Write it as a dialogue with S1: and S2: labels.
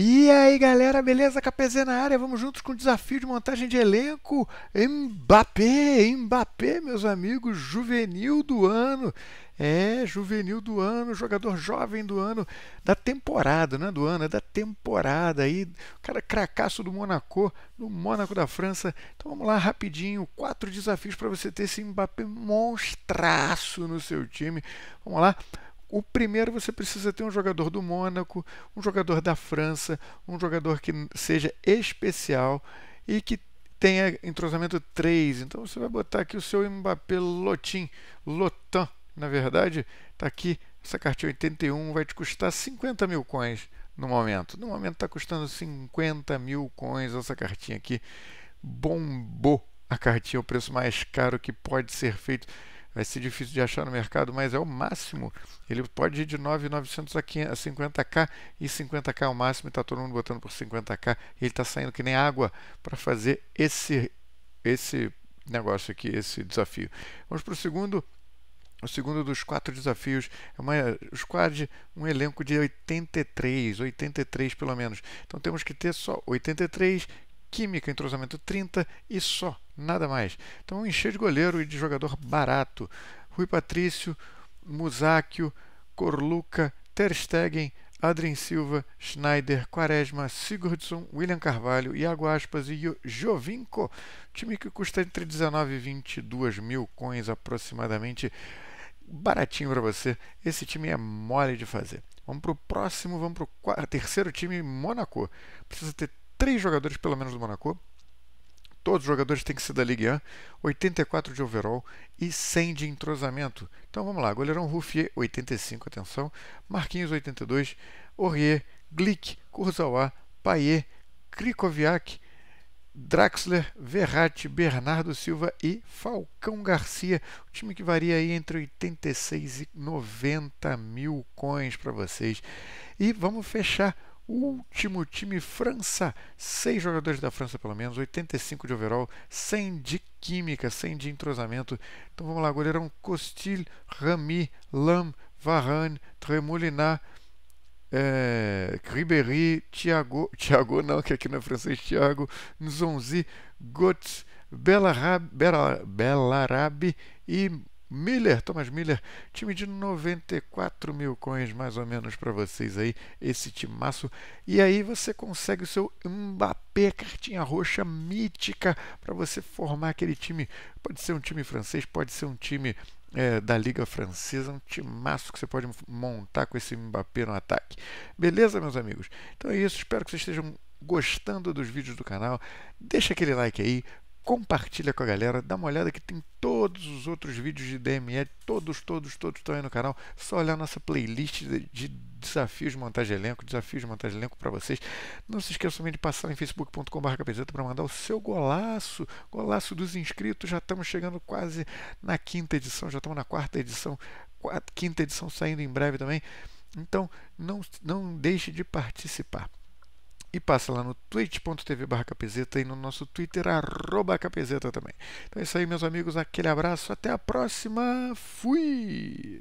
S1: E aí galera, beleza? KPZ na área, vamos juntos com o desafio de montagem de elenco. Mbappé, Mbappé, meus amigos, juvenil do ano. É, juvenil do ano, jogador jovem do ano, da temporada, né? do ano, é da temporada aí. Cara, cracaço do Monaco, do Mônaco da França. Então vamos lá rapidinho, quatro desafios para você ter esse Mbappé monstraço no seu time. Vamos lá. O primeiro você precisa ter um jogador do Mônaco, um jogador da França, um jogador que seja especial e que tenha entrosamento 3. Então você vai botar aqui o seu Mbappé Lotin, Lotan, na verdade, está aqui. Essa cartinha 81 vai te custar 50 mil coins no momento. No momento está custando 50 mil coins essa cartinha aqui. Bombou a cartinha, o preço mais caro que pode ser feito vai ser difícil de achar no mercado, mas é o máximo. Ele pode ir de 9,900 a 50k e 50k é o máximo, está todo mundo botando por 50k e ele está saindo que nem água para fazer esse, esse negócio aqui, esse desafio. Vamos para o segundo. O segundo dos quatro desafios é uma squad, um elenco de 83, 83 pelo menos. Então temos que ter só 83 química, entrosamento 30 e só, nada mais. Então encher de goleiro e de jogador barato. Rui Patrício, Musáquio, Corluca, Ter Stegen, Adrien Silva, Schneider, Quaresma, Sigurdsson, William Carvalho, Iago Aspas e Jovinko. Time que custa entre 19 e 22 mil coins aproximadamente. Baratinho para você. Esse time é mole de fazer. Vamos para o próximo, vamos para o terceiro time, Monaco. Precisa ter três jogadores pelo menos do Monaco. Todos os jogadores têm que ser da Ligue 1, 84 de overall e 100 de entrosamento. Então vamos lá, goleirão Ruffier, 85, atenção, Marquinhos, 82, Aurier, Glick, Kurzawa, Paier, Krikoviak, Draxler, Verratti, Bernardo Silva e Falcão Garcia. O time que varia aí entre 86 e 90 mil coins para vocês. E vamos fechar último time França, seis jogadores da França pelo menos, 85 de overall, 100 de química, 100 de entrosamento. Então vamos lá, goleirão Costil, Rami, Lam, Varane, Tremoulinat, é, eh, Ribéry, Thiago, Thiago não, que aqui não é francês, Thiago, Nzonzi, Götze, Belarabe, Belarabe e Miller, Thomas Miller, time de 94 mil coins mais ou menos para vocês aí, esse timaço. E aí você consegue o seu Mbappé, cartinha roxa mítica, para você formar aquele time. Pode ser um time francês, pode ser um time é, da Liga Francesa, um timaço que você pode montar com esse Mbappé no ataque. Beleza, meus amigos? Então é isso, espero que vocês estejam gostando dos vídeos do canal. Deixa aquele like aí, compartilha com a galera, dá uma olhada que tem todos os outros vídeos de DME, todos, todos, todos estão aí no canal. Só olhar nossa playlist de desafios de montagem de elenco, desafios de montagem de elenco para vocês. Não se esqueça também de passar em facebook.com.br para mandar o seu golaço, golaço dos inscritos. Já estamos chegando quase na quinta edição, já estamos na quarta edição, quarta, quinta edição saindo em breve também. Então, não, não deixe de participar e passa lá no twitch.tv capezeta e no nosso Twitter, arroba capezeta também. Então é isso aí, meus amigos. Aquele abraço. Até a próxima. Fui!